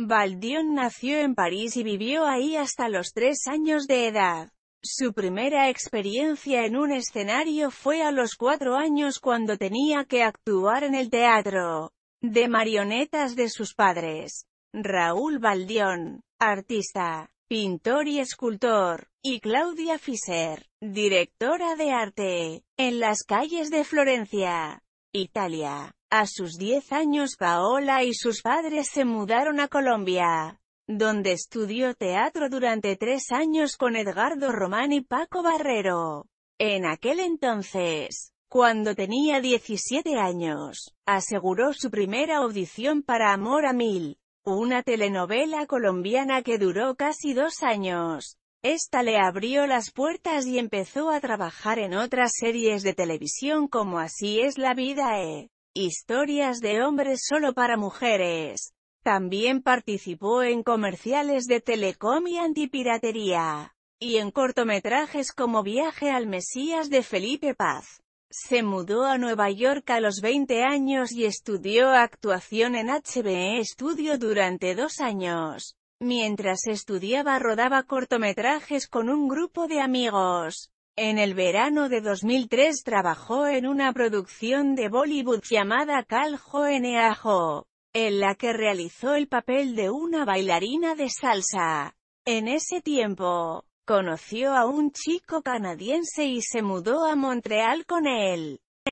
Baldion nació en París y vivió ahí hasta los tres años de edad. Su primera experiencia en un escenario fue a los cuatro años cuando tenía que actuar en el teatro de marionetas de sus padres. Raúl Valdión, artista, pintor y escultor, y Claudia Fischer, directora de arte, en las calles de Florencia. Italia. A sus 10 años Paola y sus padres se mudaron a Colombia, donde estudió teatro durante tres años con Edgardo Román y Paco Barrero. En aquel entonces, cuando tenía 17 años, aseguró su primera audición para Amor a Mil, una telenovela colombiana que duró casi dos años. Esta le abrió las puertas y empezó a trabajar en otras series de televisión como Así es la vida e Historias de hombres solo para mujeres. También participó en comerciales de telecom y antipiratería, y en cortometrajes como Viaje al Mesías de Felipe Paz. Se mudó a Nueva York a los 20 años y estudió actuación en HBE Studio durante dos años. Mientras estudiaba rodaba cortometrajes con un grupo de amigos. En el verano de 2003 trabajó en una producción de Bollywood llamada Caljo e. Ajo, en la que realizó el papel de una bailarina de salsa. En ese tiempo, conoció a un chico canadiense y se mudó a Montreal con él.